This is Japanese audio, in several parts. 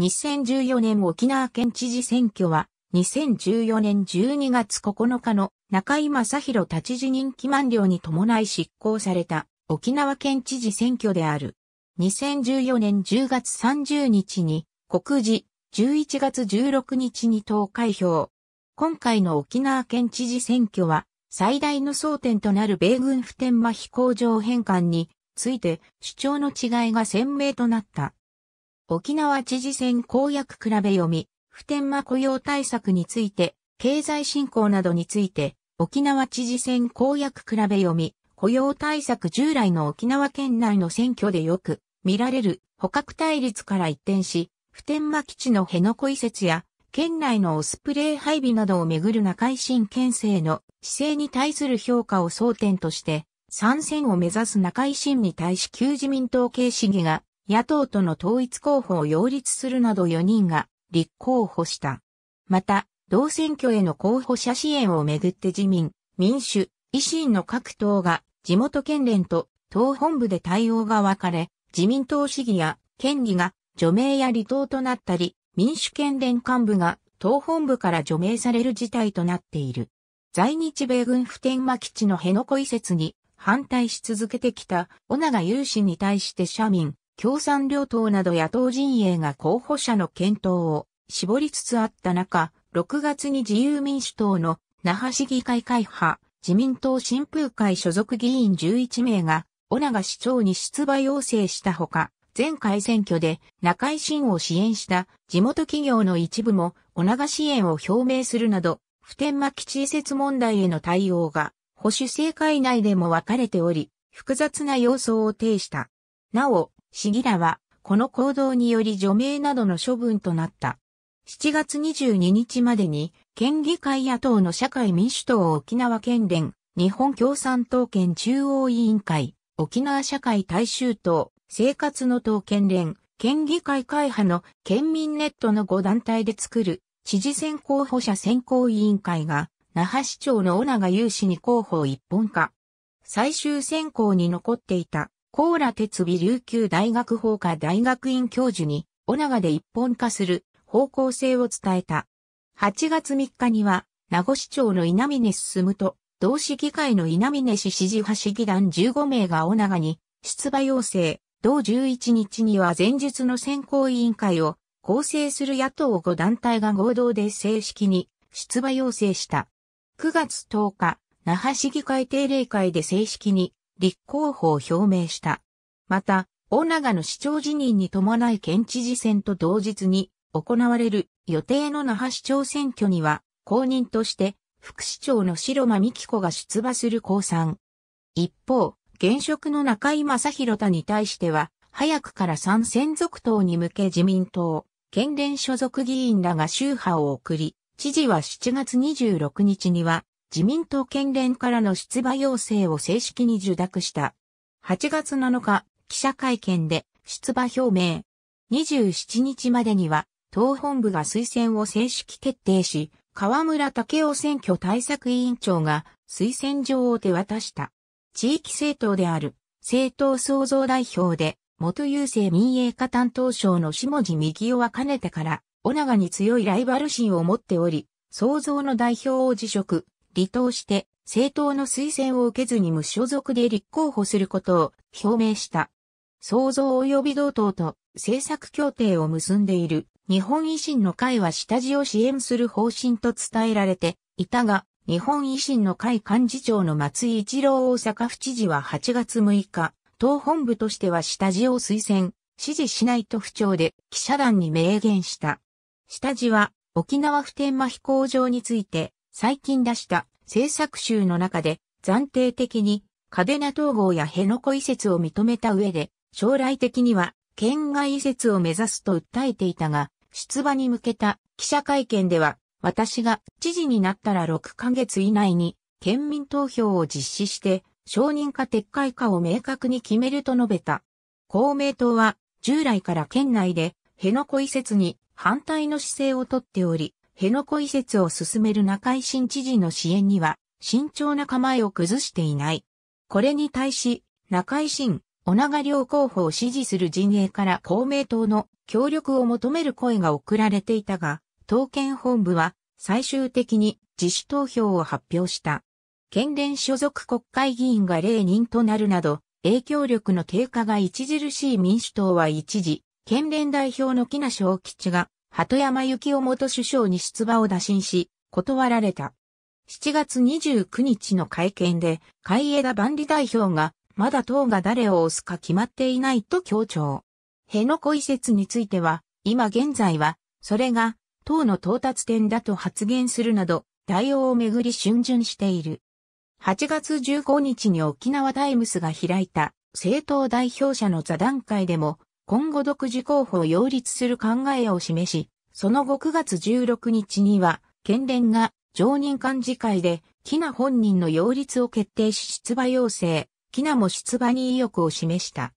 2014年沖縄県知事選挙は、2014年12月9日の中井正宏立事任期満了に伴い執行された沖縄県知事選挙である。2014年10月30日に告示、11月16日に投開票。今回の沖縄県知事選挙は、最大の争点となる米軍普天間飛行場返還について主張の違いが鮮明となった。沖縄知事選公約比べ読み、普天間雇用対策について、経済振興などについて、沖縄知事選公約比べ読み、雇用対策従来の沖縄県内の選挙でよく見られる捕獲対立から一転し、普天間基地の辺野古移設や、県内のオスプレイ配備などをめぐる中井新県政の姿勢に対する評価を争点として、参戦を目指す中井新に対し旧自民党系市議が野党との統一候補を擁立するなど4人が立候補した。また、同選挙への候補者支援をめぐって自民、民主、維新の各党が地元県連と党本部で対応が分かれ、自民党市議や県議が除名や離党となったり、民主県連幹部が党本部から除名される事態となっている。在日米軍普天間基地の辺野古移設に反対し続けてきた小長有志に対して社民、共産両党など野党陣営が候補者の検討を絞りつつあった中、6月に自由民主党の那覇市議会会派、自民党新風会所属議員11名が、小長市長に出馬要請したほか、前回選挙で中井新を支援した地元企業の一部も小長支援を表明するなど、普天間基地移設問題への対応が保守政界内でも分かれており、複雑な様相を呈した。なお、市議らは、この行動により除名などの処分となった。7月22日までに、県議会野党の社会民主党沖縄県連、日本共産党県中央委員会、沖縄社会大衆党、生活の党県連、県議会会派の県民ネットの5団体で作る、知事選候補者選考委員会が、那覇市長の小長雄氏に候補を一本化。最終選考に残っていたコーラ鉄尾琉球大学法科大学院教授に、オナガで一本化する方向性を伝えた。8月3日には、名護市長の稲峰進むと、同市議会の稲峰市支持派市議団15名がオナガに出馬要請、同11日には前述の選考委員会を構成する野党5団体が合同で正式に出馬要請した。9月10日、那覇市議会定例会で正式に立候補を表明した。また、大長の市長辞任に伴い県知事選と同日に行われる予定の那覇市長選挙には、公認として副市長の白間美希子が出馬する公算。一方、現職の中井正広田に対しては、早くから参戦続投に向け自民党、県連所属議員らが宗派を送り、知事は7月26日には、自民党県連からの出馬要請を正式に受諾した。8月7日、記者会見で出馬表明。27日までには、党本部が推薦を正式決定し、河村武雄選挙対策委員長が推薦状を手渡した。地域政党である政党創造代表で元郵政民営化担当省の下地右夫はかねてから、尾長に強いライバル心を持っており、創造の代表を辞職、離党して、政党の推薦を受けずに無所属で立候補することを表明した。創造及び同党と政策協定を結んでいる日本維新の会は下地を支援する方針と伝えられていたが、日本維新の会幹事長の松井一郎大阪府知事は8月6日、党本部としては下地を推薦、支持しないと不調で記者団に明言した。下地は沖縄普天間飛行場について最近出した政策集の中で暫定的に嘉手納統合や辺野古移設を認めた上で将来的には県外移設を目指すと訴えていたが出馬に向けた記者会見では私が知事になったら6ヶ月以内に県民投票を実施して承認か撤回かを明確に決めると述べた。公明党は従来から県内で辺野古移設に反対の姿勢をとっており、辺野古移設を進める中井新知事の支援には、慎重な構えを崩していない。これに対し、中井新、小長両候補を支持する陣営から公明党の協力を求める声が送られていたが、党県本部は最終的に自主投票を発表した。県連所属国会議員が0人となるなど、影響力の低下が著しい民主党は一時、県連代表の木名正吉が鳩山幸夫元首相に出馬を打診し、断られた。7月29日の会見で、海江田万里代表が、まだ党が誰を推すか決まっていないと強調。辺野古移設については、今現在は、それが、党の到達点だと発言するなど、対応をめぐり春巡している。8月15日に沖縄タイムスが開いた、政党代表者の座談会でも、今後独自候補を擁立する考えを示し、その後9月16日には、県連が常任幹事会で、キナ本人の擁立を決定し出馬要請、キナも出馬に意欲を示した。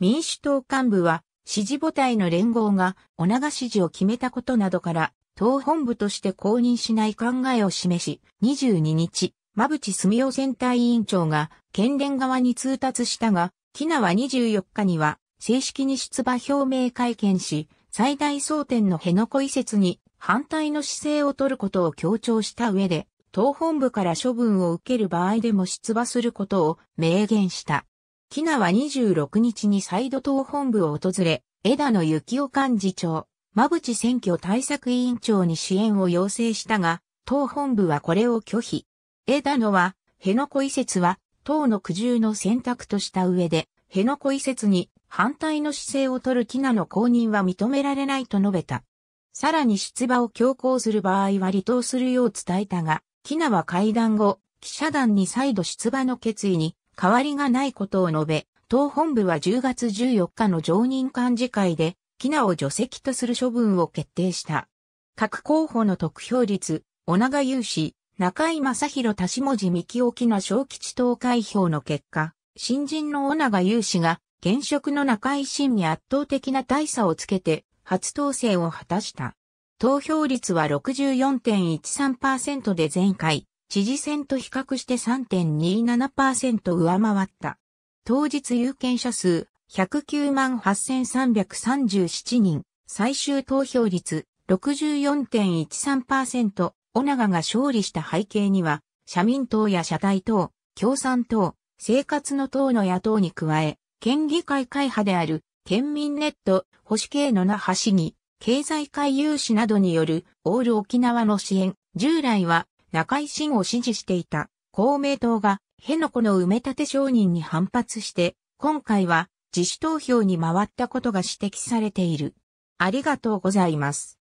民主党幹部は、支持母体の連合が、おナガ支持を決めたことなどから、党本部として公認しない考えを示し、22日、馬淵澄夫選対委員長が、県連側に通達したが、キナは24日には、正式に出馬表明会見し、最大争点の辺野古移設に反対の姿勢を取ることを強調した上で、党本部から処分を受ける場合でも出馬することを明言した。キナは26日に再度党本部を訪れ、枝野幸男幹事長、馬淵選挙対策委員長に支援を要請したが、党本部はこれを拒否。枝野は、辺野古移設は、党の苦渋の選択とした上で、辺野古移設に反対の姿勢を取るキナの公認は認められないと述べた。さらに出馬を強行する場合は離党するよう伝えたが、キナは会談後、記者団に再度出馬の決意に変わりがないことを述べ、党本部は10月14日の常任幹事会で、キナを除籍とする処分を決定した。各候補の得票率、小長雄氏、中井正宏田下地幹沖の小吉党開票の結果、新人の小長雄氏が現職の中井真に圧倒的な大差をつけて、初当選を果たした。投票率は64.13%で前回、知事選と比較して3.27%上回った。当日有権者数109万8337人、最終投票率64.13%、オナガが勝利した背景には、社民党や社大党、共産党、生活の党の野党に加え、県議会会派である県民ネット保守系の那覇市議、経済界有志などによるオール沖縄の支援、従来は中井慎を支持していた公明党が辺野古の埋め立て承認に反発して、今回は自主投票に回ったことが指摘されている。ありがとうございます。